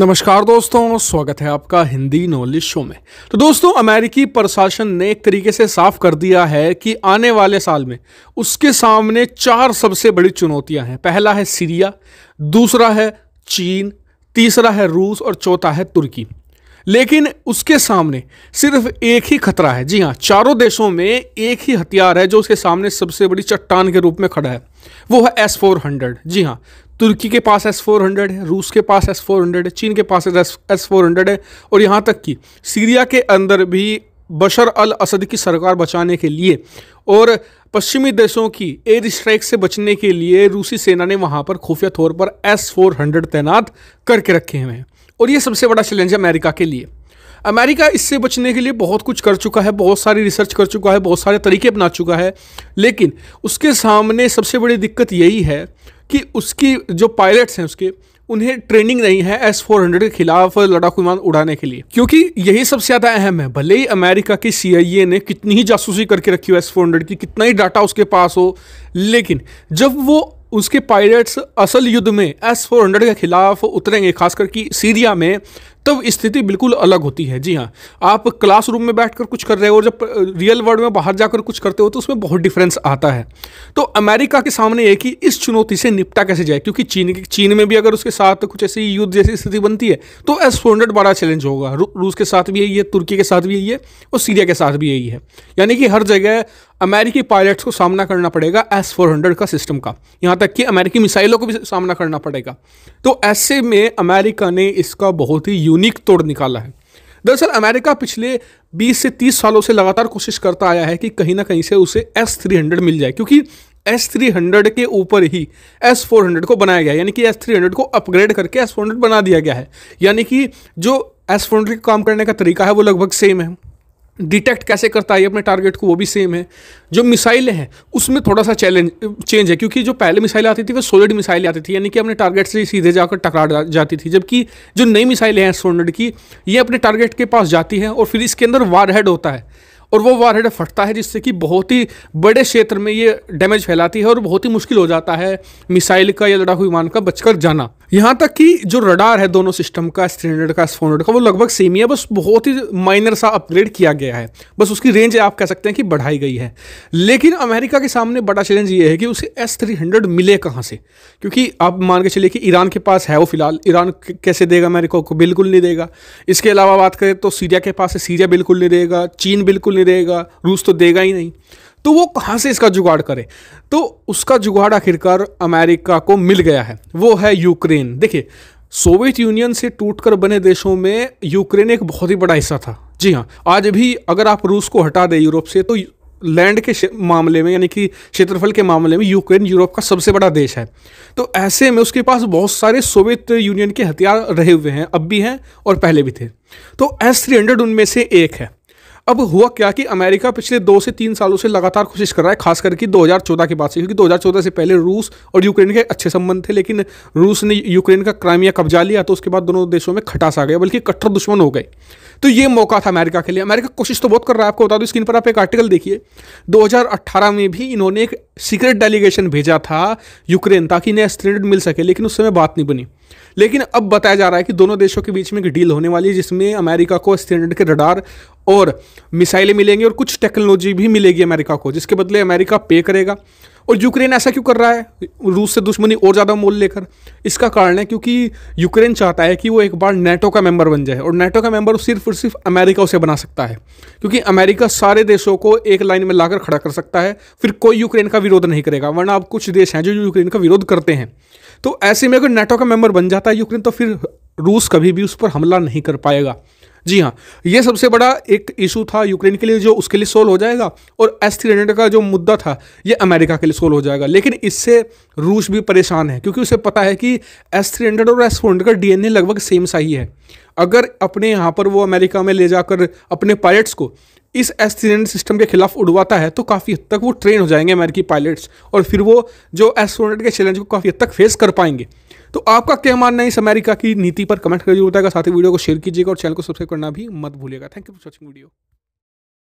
नमस्कार दोस्तों स्वागत है आपका हिंदी नॉलेज शो में तो दोस्तों अमेरिकी प्रशासन ने एक तरीके से साफ कर दिया है कि आने वाले साल में उसके सामने चार सबसे बड़ी चुनौतियां हैं पहला है सीरिया दूसरा है चीन तीसरा है रूस और चौथा है तुर्की लेकिन उसके सामने सिर्फ एक ही खतरा है जी हाँ चारों देशों में एक ही हथियार है जो उसके सामने सबसे बड़ी चट्टान के रूप में खड़ा है वो है एस फोर हंड्रेड जी हाँ तुर्की के पास एस फोर हंड्रेड है रूस के पास एस फोर हंड्रेड है चीन के पास एस फोर हंड्रेड है और यहाँ तक कि सीरिया के अंदर भी बशर अल असद की सरकार बचाने के लिए और पश्चिमी देशों की एयर स्ट्राइक से बचने के लिए रूसी सेना ने वहाँ पर खुफिया तौर पर एस फोर हंड्रेड तैनात करके रखे हुए हैं और ये सबसे बड़ा चैलेंज है अमेरिका के लिए अमेरिका इससे बचने के लिए बहुत कुछ कर चुका है बहुत सारी रिसर्च कर चुका है बहुत सारे तरीके अपना चुका है लेकिन उसके सामने सबसे बड़ी दिक्कत यही है कि उसकी जो पायलट्स हैं उसके उन्हें ट्रेनिंग नहीं है एस फोर हंड्रेड के खिलाफ लड़ाकू विमान उड़ाने के लिए क्योंकि यही सबसे ज़्यादा अहम है भले ही अमेरिका की सी ने कितनी ही जासूसी करके रखी हो एस फोर हंड्रेड की कितना ही डाटा उसके पास हो लेकिन जब वो उसके पायलट्स असल युद्ध में एस फोर हंड्रेड के खिलाफ उतरेंगे खासकर कि सीरिया में तब स्थिति बिल्कुल अलग होती है जी हाँ आप क्लासरूम में बैठकर कुछ कर रहे हो और जब रियल वर्ल्ड में बाहर जाकर कुछ करते हो तो उसमें बहुत डिफरेंस आता है तो अमेरिका के सामने ये कि इस चुनौती से निपटा कैसे जाए क्योंकि चीन चीन में भी अगर उसके साथ कुछ ऐसी युद्ध जैसी स्थिति बनती है तो एस फोर हंड्रेड बड़ा चैलेंज होगा रूस के साथ भी यही है तुर्की के साथ भी यही है और सीरिया के साथ भी यही है यानी कि हर जगह अमेरिकी पायलट्स को सामना करना पड़ेगा एस फोर हंड्रेड का सिस्टम का यहाँ तक कि अमेरिकी मिसाइलों को भी सामना करना पड़ेगा तो ऐसे में अमेरिका ने इसका बहुत ही यू यूनिक तोड़ निकाला है दरअसल अमेरिका पिछले 20 से 30 सालों से लगातार कोशिश करता आया है कि कहीं ना कहीं से उसे एस थ्री हंड्रेड मिल जाए क्योंकि एस थ्री हंड्रेड के ऊपर ही एस फोर हंड्रेड को बनाया गया यानी कि एस थ्री हंड्रेड को अपग्रेड करके एस फोर हंड्रेड बना दिया गया है यानी कि जो एस फोर हंड्रेड काम करने का तरीका है वो लगभग सेम है डिटेक्ट कैसे करता है अपने टारगेट को वो भी सेम है जो मिसाइलें हैं उसमें थोड़ा सा चैलेंज चेंज है क्योंकि जो पहले मिसाइलें आती थी वो सोलिड मिसाइलें आती थी यानी कि अपने टारगेट से सीधे जाकर टकरा जाती थी जबकि जो नई मिसाइलें हैं सोलड की ये अपने टारगेट के पास जाती हैं और फिर इसके अंदर वार हेड होता है और वो वार हेड फटता है जिससे कि बहुत ही बड़े क्षेत्र में ये डैमेज फैलाती है और बहुत ही मुश्किल हो जाता है मिसाइल का या लड़ाकू विमान का बचकर जाना यहाँ तक कि जो रडार है दोनों सिस्टम का एस थ्री का एस फोर का वो लगभग सेम ही है बस बहुत ही माइनर सा अपग्रेड किया गया है बस उसकी रेंज आप कह सकते हैं कि बढ़ाई गई है लेकिन अमेरिका के सामने बड़ा चैलेंज ये है कि उसे एस थ्री हंड्रेड मिले कहाँ से क्योंकि आप मान के चलिए कि ईरान के पास है वो फिलहाल ईरान कैसे देगा अमेरिका को बिल्कुल नहीं देगा इसके अलावा बात करें तो सीरिया के पास है सीरिया बिल्कुल नहीं देगा चीन बिल्कुल नहीं देगा रूस तो देगा ही नहीं तो वो कहाँ से इसका जुगाड़ करे तो उसका जुगाड़ आखिरकार अमेरिका को मिल गया है वो है यूक्रेन देखिए सोवियत यूनियन से टूटकर बने देशों में यूक्रेन एक बहुत ही बड़ा हिस्सा था जी हाँ आज भी अगर आप रूस को हटा दें यूरोप से तो लैंड के मामले में यानी कि क्षेत्रफल के मामले में यूक्रेन यूरोप का सबसे बड़ा देश है तो ऐसे में उसके पास बहुत सारे सोवियत यूनियन के हथियार रहे हुए हैं अब भी हैं और पहले भी थे तो एस थ्री हंड्रेड उनमें से एक है अब हुआ क्या कि अमेरिका पिछले दो से तीन सालों से लगातार कोशिश कर रहा है खासकर करके 2014 के बाद से क्योंकि 2014 से पहले रूस और यूक्रेन के अच्छे संबंध थे लेकिन रूस ने यूक्रेन का क्राइमिया कब्जा लिया तो उसके बाद दोनों देशों में खटास आ गया बल्कि कट्टर दुश्मन हो गए तो ये मौका था अमेरिका के लिए अमेरिका कोशिश तो बहुत कर रहा है आपको बता दो स्क्रीन पर आप एक आर्टिकल देखिए दो में भी इन्होंने एक सीक्रेट डेलीगेशन भेजा था यूक्रेन ताकि नया स्टैंडर्ड मिल सके लेकिन उस समय बात नहीं बनी लेकिन अब बताया जा रहा है कि दोनों देशों के बीच में एक डील होने वाली है जिसमें अमेरिका को स्टैंडर्ड के रडार और मिसाइलें मिलेंगी और कुछ टेक्नोलॉजी भी मिलेगी अमेरिका को जिसके बदले अमेरिका पे करेगा और यूक्रेन ऐसा क्यों कर रहा है रूस से दुश्मनी और ज़्यादा मोल लेकर इसका कारण है क्योंकि यूक्रेन चाहता है कि वो एक बार नेटो का मेंबर बन जाए और नेटो का मेंबर सिर्फ और सिर्फ अमेरिका उसे बना सकता है क्योंकि अमेरिका सारे देशों को एक लाइन में लाकर खड़ा कर सकता है फिर कोई यूक्रेन का विरोध नहीं करेगा वरना अब कुछ देश हैं जो यूक्रेन का विरोध करते हैं तो ऐसे में अगर नेटो का मेंबर बन जाता है यूक्रेन तो फिर रूस कभी भी उस पर हमला नहीं कर पाएगा जी हाँ ये सबसे बड़ा एक इशू था यूक्रेन के लिए जो उसके लिए सोल्व हो जाएगा और एस थ्री हंड्रेड का जो मुद्दा था ये अमेरिका के लिए सोल्व हो जाएगा लेकिन इससे रूस भी परेशान है क्योंकि उसे पता है कि एस थ्री हंड्रेड और एस फोर हंड्रेड का डी एन ए लगभग सेम सा ही है अगर अपने यहाँ पर वो अमेरिका में ले जाकर अपने पायलट्स को इस एस थ्री हंड्रेड सिस्टम के खिलाफ उड़वाता है तो काफ़ी हद तक वो ट्रेन हो जाएंगे अमेरिकी पायलट्स और फिर वो जो एस फोर हंड्रेड के चैलेंज को काफ़ी हद तक फेस कर पाएंगे तो आपका क्या मानना है इस अमेरिका की नीति पर कमेंट करके बताएगा साथ ही वीडियो को शेयर कीजिएगा और चैनल को सब्सक्राइब करना भी मत भूलिएगा thank you for watching video